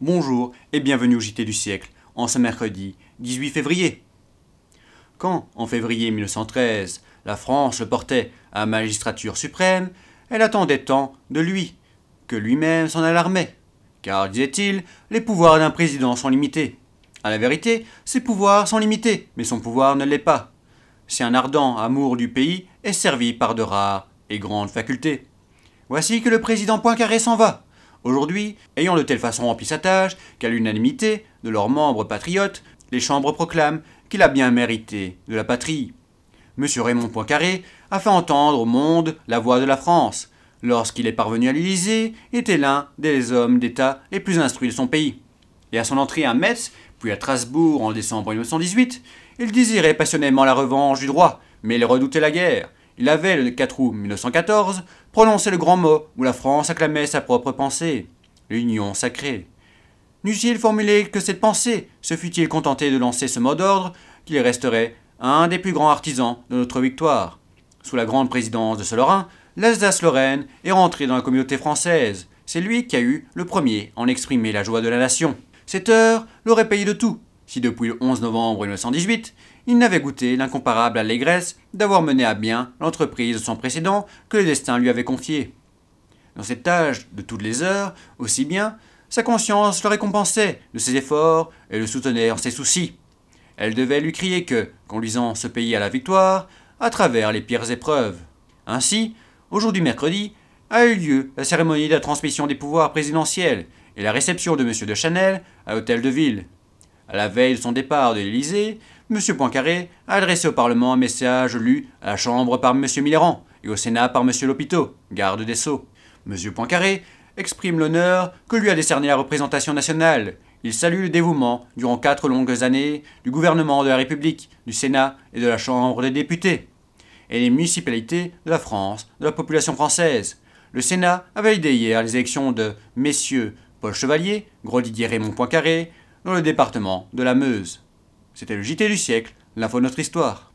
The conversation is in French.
Bonjour et bienvenue au JT du siècle, en ce mercredi 18 février. Quand, en février 1913, la France le portait à magistrature suprême, elle attendait tant de lui que lui-même s'en alarmait. Car, disait-il, les pouvoirs d'un président sont limités. À la vérité, ses pouvoirs sont limités, mais son pouvoir ne l'est pas. Si un ardent amour du pays est servi par de rares et grandes facultés. Voici que le président Poincaré s'en va. Aujourd'hui, ayant de telle façon rempli sa tâche qu'à l'unanimité de leurs membres patriotes, les chambres proclament qu'il a bien mérité de la patrie. M. Raymond Poincaré a fait entendre au monde la voix de la France. Lorsqu'il est parvenu à l'Élysée, était l'un des hommes d'État les plus instruits de son pays. Et à son entrée à Metz, puis à Strasbourg en décembre 1918, il désirait passionnément la revanche du droit, mais il redoutait la guerre. Il avait, le 4 août 1914, prononcé le grand mot où la France acclamait sa propre pensée, l'union sacrée. N'eût-il formulé que cette pensée, se fût-il contenté de lancer ce mot d'ordre, qu'il resterait un des plus grands artisans de notre victoire. Sous la grande présidence de ce Lorrain, l'Alsace-Lorraine est rentré dans la communauté française. C'est lui qui a eu le premier en exprimer la joie de la nation. Cette heure l'aurait payé de tout, si depuis le 11 novembre 1918, il n'avait goûté l'incomparable allégresse d'avoir mené à bien l'entreprise sans précédent que le destin lui avait confiée. Dans cette âge de toutes les heures, aussi bien, sa conscience le récompensait de ses efforts et le soutenait en ses soucis. Elle devait lui crier que, conduisant ce pays à la victoire, à travers les pires épreuves. Ainsi, aujourd'hui mercredi, a eu lieu la cérémonie de la transmission des pouvoirs présidentiels et la réception de M. de Chanel à l'hôtel de ville. À la veille de son départ de l'Élysée, M. Poincaré a adressé au Parlement un message lu à la Chambre par M. Millerand et au Sénat par M. Lopiteau, garde des Sceaux. M. Poincaré exprime l'honneur que lui a décerné la représentation nationale. Il salue le dévouement, durant quatre longues années, du gouvernement de la République, du Sénat et de la Chambre des députés, et les municipalités de la France, de la population française. Le Sénat a validé hier les élections de messieurs Paul Chevalier, Gros Didier Raymond Poincaré, dans le département de la Meuse. C'était le JT du siècle, l'info de notre histoire.